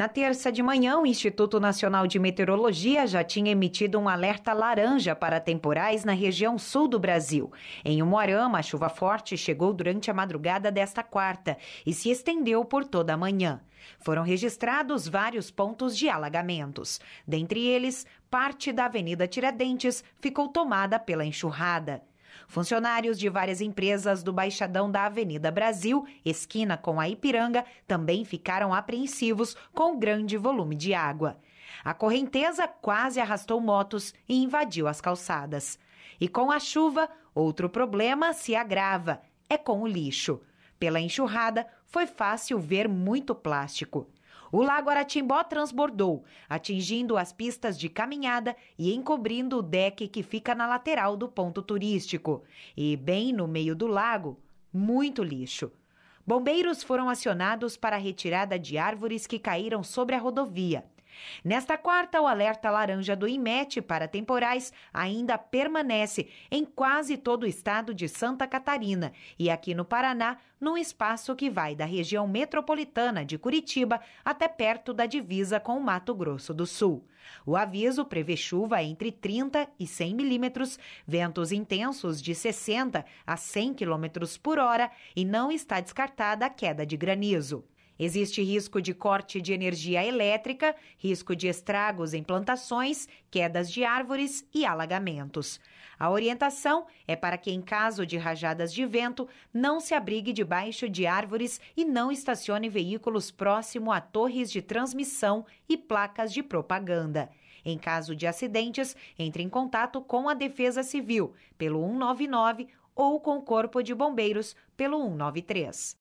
Na terça de manhã, o Instituto Nacional de Meteorologia já tinha emitido um alerta laranja para temporais na região sul do Brasil. Em Umuarama, a chuva forte chegou durante a madrugada desta quarta e se estendeu por toda a manhã. Foram registrados vários pontos de alagamentos. Dentre eles, parte da Avenida Tiradentes ficou tomada pela enxurrada. Funcionários de várias empresas do Baixadão da Avenida Brasil, esquina com a Ipiranga, também ficaram apreensivos com o grande volume de água. A correnteza quase arrastou motos e invadiu as calçadas. E com a chuva, outro problema se agrava: é com o lixo. Pela enxurrada, foi fácil ver muito plástico. O lago Aratimbó transbordou, atingindo as pistas de caminhada e encobrindo o deck que fica na lateral do ponto turístico. E bem no meio do lago, muito lixo. Bombeiros foram acionados para a retirada de árvores que caíram sobre a rodovia. Nesta quarta, o alerta laranja do IMET para temporais ainda permanece em quase todo o estado de Santa Catarina e aqui no Paraná, num espaço que vai da região metropolitana de Curitiba até perto da divisa com o Mato Grosso do Sul. O aviso prevê chuva entre 30 e 100 milímetros, ventos intensos de 60 a 100 quilômetros por hora e não está descartada a queda de granizo. Existe risco de corte de energia elétrica, risco de estragos em plantações, quedas de árvores e alagamentos. A orientação é para que, em caso de rajadas de vento, não se abrigue debaixo de árvores e não estacione veículos próximo a torres de transmissão e placas de propaganda. Em caso de acidentes, entre em contato com a Defesa Civil pelo 199 ou com o Corpo de Bombeiros pelo 193.